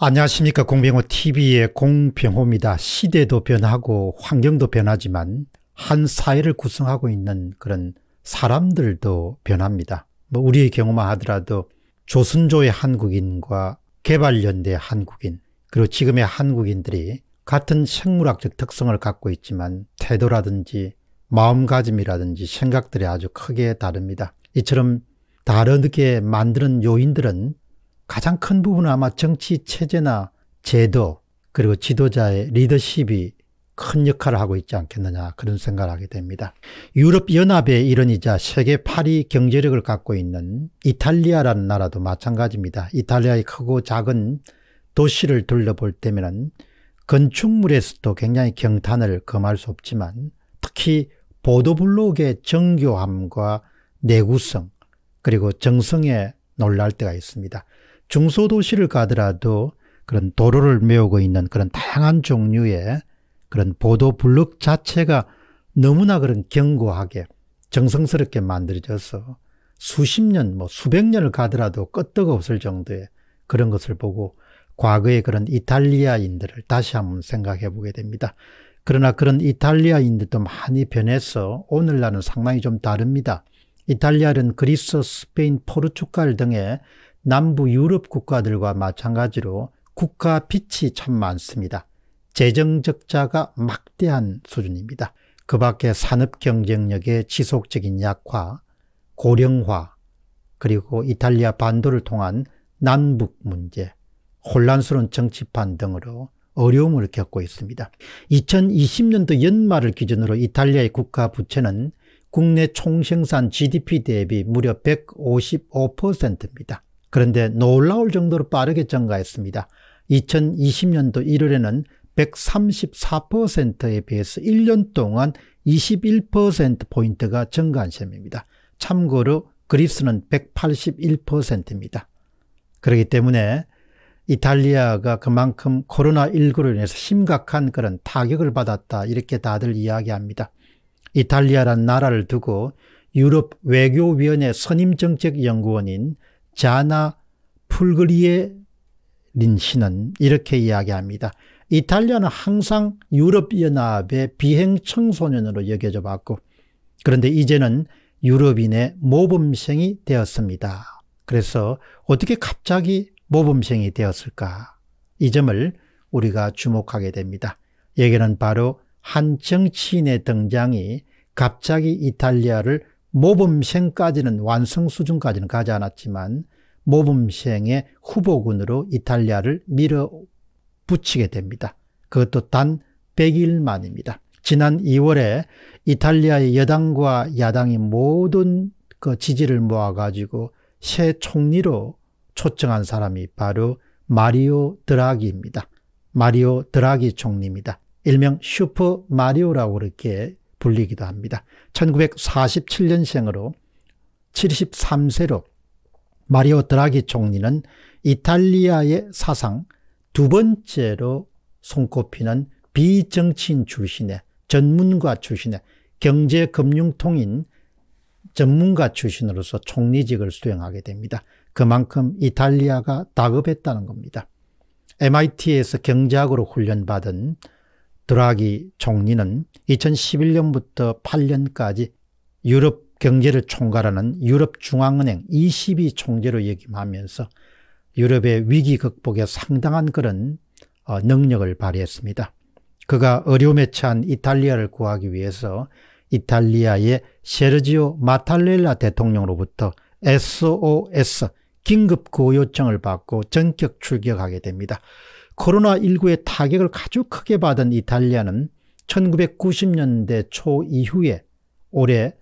안녕하십니까 공병호 TV의 공병호입니다. 시대도 변하고 환경도 변하지만 한 사회를 구성하고 있는 그런 사람들도 변합니다. 뭐 우리의 경우만 하더라도 조선조의 한국인과 개발연대 한국인 그리고 지금의 한국인들이 같은 생물학적 특성을 갖고 있지만 태도라든지 마음가짐이라든지 생각들이 아주 크게 다릅니다. 이처럼 다르게 만드는 요인들은 가장 큰 부분은 아마 정치 체제나 제도 그리고 지도자의 리더십이 큰 역할을 하고 있지 않겠느냐 그런 생각을 하게 됩니다. 유럽연합의 일원이자 세계 8위 경제력을 갖고 있는 이탈리아라는 나라도 마찬가지입니다. 이탈리아의 크고 작은 도시를 둘러볼 때면 건축물에서도 굉장히 경탄을 금할 수 없지만 특히 보도블록의 정교함과 내구성 그리고 정성에 놀랄 때가 있습니다. 중소도시를 가더라도 그런 도로를 메우고 있는 그런 다양한 종류의 그런 보도 블록 자체가 너무나 그런 견고하게 정성스럽게 만들어져서 수십 년, 뭐 수백 년을 가더라도 끄떡 없을 정도의 그런 것을 보고 과거의 그런 이탈리아인들을 다시 한번 생각해 보게 됩니다. 그러나 그런 이탈리아인들도 많이 변해서 오늘날은 상당히 좀 다릅니다. 이탈리아는 그리스, 스페인, 포르투갈 등의 남부 유럽 국가들과 마찬가지로 국가 빚이 참 많습니다. 재정 적자가 막대한 수준입니다. 그 밖에 산업 경쟁력의 지속적인 약화, 고령화, 그리고 이탈리아 반도를 통한 남북 문제, 혼란스러운 정치판 등으로 어려움을 겪고 있습니다. 2020년도 연말을 기준으로 이탈리아의 국가 부채는 국내 총생산 GDP 대비 무려 155%입니다. 그런데 놀라울 정도로 빠르게 증가했습니다. 2020년도 1월에는 134%에 비해서 1년 동안 21%포인트가 증가한 셈입니다. 참고로 그리스는 181%입니다. 그렇기 때문에 이탈리아가 그만큼 코로나19로 인해서 심각한 그런 타격을 받았다 이렇게 다들 이야기합니다. 이탈리아란 나라를 두고 유럽 외교위원회 선임정책연구원인 자나 풀그리에린 씨는 이렇게 이야기합니다. 이탈리아는 항상 유럽연합의 비행청소년으로 여겨져 왔고 그런데 이제는 유럽인의 모범생이 되었습니다. 그래서 어떻게 갑자기 모범생이 되었을까? 이 점을 우리가 주목하게 됩니다. 여기는 바로 한 정치인의 등장이 갑자기 이탈리아를 모범생까지는 완성 수준까지는 가지 않았지만 모범생의 후보군으로 이탈리아를 밀어붙이게 됩니다. 그것도 단 100일 만입니다. 지난 2월에 이탈리아의 여당과 야당이 모든 그 지지를 모아가지고 새 총리로 초청한 사람이 바로 마리오 드라기입니다. 마리오 드라기 총리입니다. 일명 슈퍼 마리오라고 그렇게 불리기도 합니다. 1947년생으로 73세로 마리오 드라기 총리는 이탈리아의 사상 두 번째로 손꼽히는 비정치인 출신의 전문가 출신의 경제금융통인 전문가 출신으로서 총리직을 수행하게 됩니다. 그만큼 이탈리아가 다급했다는 겁니다. MIT에서 경제학으로 훈련받은 드라기 총리는 2011년부터 8년까지 유럽 경제를 총괄하는 유럽중앙은행 22 총재로 역임하면서 유럽의 위기 극복에 상당한 그런 어, 능력을 발휘했습니다. 그가 어려움에 처한 이탈리아를 구하기 위해서 이탈리아의 세르지오 마탈렐라 대통령으로부터 SOS 긴급 구호 요청을 받고 전격 출격하게 됩니다. 코로나19의 타격을 아주 크게 받은 이탈리아는 1990년대 초 이후에 올해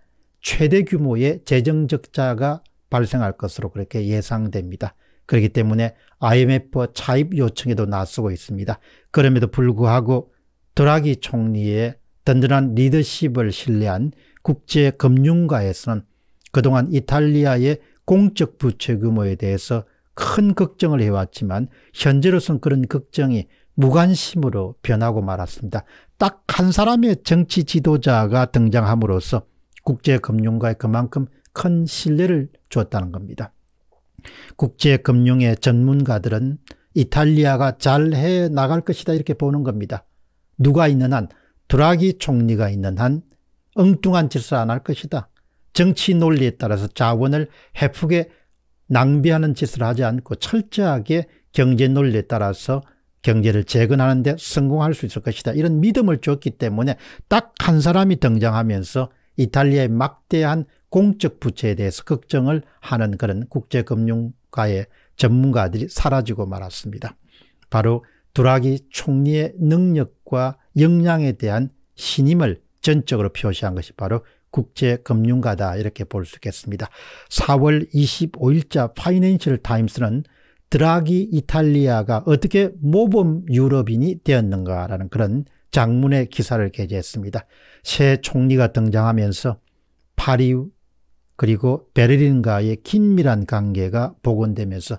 최대 규모의 재정적자가 발생할 것으로 그렇게 예상됩니다. 그렇기 때문에 IMF 차입 요청에도 나서고 있습니다. 그럼에도 불구하고 드라기 총리의 든든한 리더십을 신뢰한 국제금융가에서는 그동안 이탈리아의 공적 부채 규모에 대해서 큰 걱정을 해왔지만 현재로선 그런 걱정이 무관심으로 변하고 말았습니다. 딱 한 사람의 정치 지도자가 등장함으로써 국제금융가에 그만큼 큰 신뢰를 줬다는 겁니다. 국제금융의 전문가들은 이탈리아가 잘 해 나갈 것이다 이렇게 보는 겁니다. 누가 있는 한 드라기 총리가 있는 한 엉뚱한 질서 안 할 것이다. 정치 논리에 따라서 자원을 해프게 낭비하는 짓을 하지 않고 철저하게 경제 논리에 따라서 경제를 재건하는 데 성공할 수 있을 것이다. 이런 믿음을 줬기 때문에 딱 한 사람이 등장하면서 이탈리아의 막대한 공적 부채에 대해서 걱정을 하는 그런 국제금융가의 전문가들이 사라지고 말았습니다. 바로 드라기 총리의 능력과 역량에 대한 신임을 전적으로 표시한 것이 바로 국제금융가다 이렇게 볼 수 있겠습니다. 4월 25일자 파이낸셜 타임스는 드라기 이탈리아가 어떻게 모범 유럽인이 되었는가라는 그런 장문의 기사를 게재했습니다. 새 총리가 등장하면서 파리 그리고 베를린과의 긴밀한 관계가 복원되면서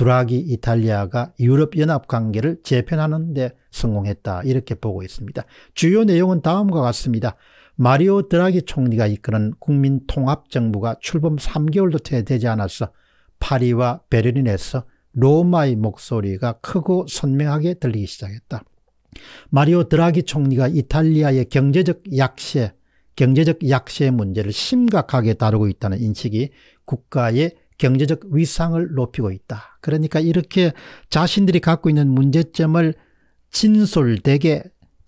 드라기 이탈리아가 유럽연합 관계를 재편하는 데 성공했다 이렇게 보고 있습니다. 주요 내용은 다음과 같습니다. 마리오 드라기 총리가 이끄는 국민통합정부가 출범 3개월도 채 되지 않았어 파리와 베를린에서 로마의 목소리가 크고 선명하게 들리기 시작했다. 마리오 드라기 총리가 이탈리아의 경제적 약세, 경제적 약세 문제를 심각하게 다루고 있다는 인식이 국가의 경제적 위상을 높이고 있다. 그러니까 이렇게 자신들이 갖고 있는 문제점을 진솔되게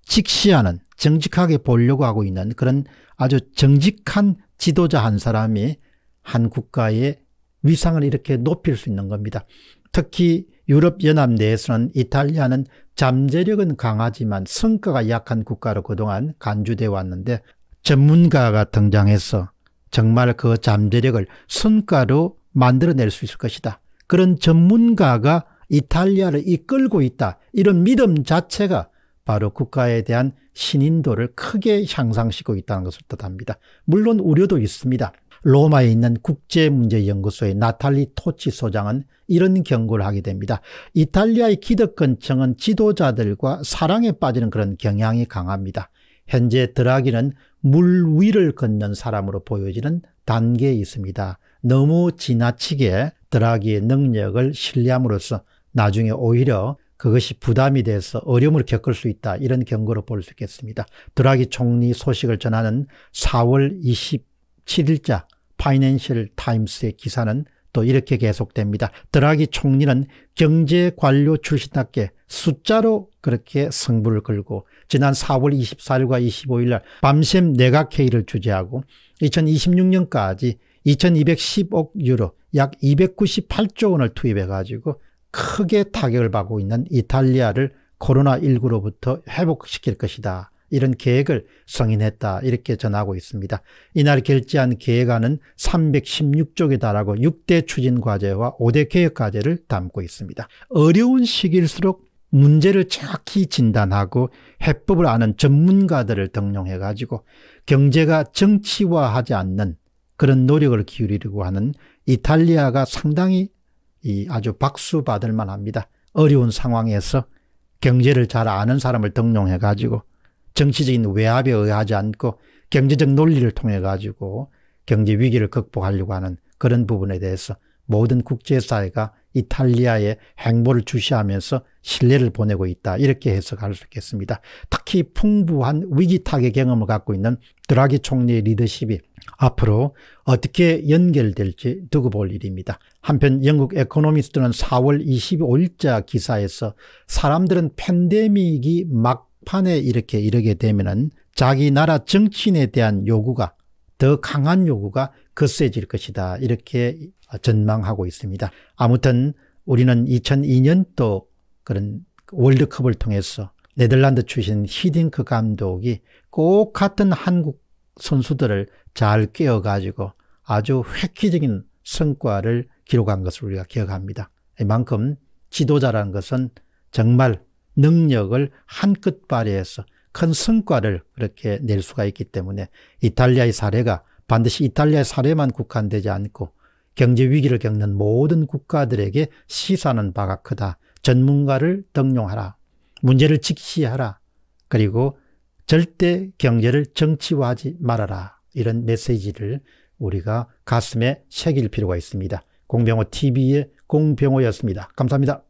직시하는 정직하게 보려고 하고 있는 그런 아주 정직한 지도자 한 사람이 한 국가의 위상을 이렇게 높일 수 있는 겁니다. 특히 유럽연합 내에서는 이탈리아는 잠재력은 강하지만 성과가 약한 국가로 그동안 간주돼 왔는데 전문가가 등장해서 정말 그 잠재력을 성과로 만들어낼 수 있을 것이다. 그런 전문가가 이탈리아를 이끌고 있다. 이런 믿음 자체가 바로 국가에 대한 신인도를 크게 향상시키고 있다는 것을 뜻합니다. 물론 우려도 있습니다. 로마에 있는 국제문제연구소의 나탈리 토치 소장은 이런 경고를 하게 됩니다. 이탈리아의 기득권층은 지도자들과 사랑에 빠지는 그런 경향이 강합니다. 현재 드라기는 물 위를 걷는 사람으로 보여지는 단계에 있습니다. 너무 지나치게 드라기의 능력을 신뢰함으로써 나중에 오히려 그것이 부담이 돼서 어려움을 겪을 수 있다 이런 경고로 볼 수 있겠습니다. 드라기 총리 소식을 전하는 4월 27일자 파이낸셜 타임스의 기사는 또 이렇게 계속됩니다. 드라기 총리는 경제 관료 출신답게 숫자로 그렇게 승부를 걸고 지난 4월 24일과 25일 날 밤샘 내각회의를 주재하고 2026년까지 2210억 유로 약 298조 원을 투입해 가지고 크게 타격을 받고 있는 이탈리아를 코로나19로부터 회복시킬 것이다. 이런 계획을 성인했다 이렇게 전하고 있습니다. 이날 결제한 계획안은 316쪽에 달하고 6대 추진과제와 5대 개혁과제를 담고 있습니다. 어려운 시기일수록 문제를 정확히 진단하고 해법을 아는 전문가들을 등용해가지고 경제가 정치화하지 않는 그런 노력을 기울이려고 하는 이탈리아가 상당히 아주 박수 받을 만합니다. 어려운 상황에서 경제를 잘 아는 사람을 등용해 가지고 정치적인 외압에 의하지 않고 경제적 논리를 통해 가지고 경제 위기를 극복하려고 하는 그런 부분에 대해서 모든 국제사회가 이탈리아의 행보를 주시하면서 신뢰를 보내고 있다 이렇게 해석할 수 있겠습니다. 특히 풍부한 위기 타개 경험을 갖고 있는 드라기 총리의 리더십이 앞으로 어떻게 연결될지 두고 볼 일입니다. 한편 영국 에코노미스트는 4월 25일자 기사에서 사람들은 팬데믹이 막판에 이렇게 이르게 되면 자기 나라 정치인에 대한 요구가 더 강한 요구가 거세질 것이다 이렇게 전망하고 있습니다. 아무튼 우리는 2002년도 그런 월드컵을 통해서 네덜란드 출신 히딩크 감독이 꼭 같은 한국 선수들을 잘 깨어가지고 아주 획기적인 성과를 기록한 것을 우리가 기억합니다. 이만큼 지도자라는 것은 정말 능력을 한껏 발휘해서 큰 성과를 그렇게 낼 수가 있기 때문에 이탈리아의 사례가 반드시 이탈리아의 사례만 국한되지 않고 경제 위기를 겪는 모든 국가들에게 시사는 바가 크다. 전문가를 등용하라. 문제를 직시하라. 그리고 절대 경제를 정치화하지 말아라. 이런 메시지를 우리가 가슴에 새길 필요가 있습니다. 공병호 TV의 공병호였습니다. 감사합니다.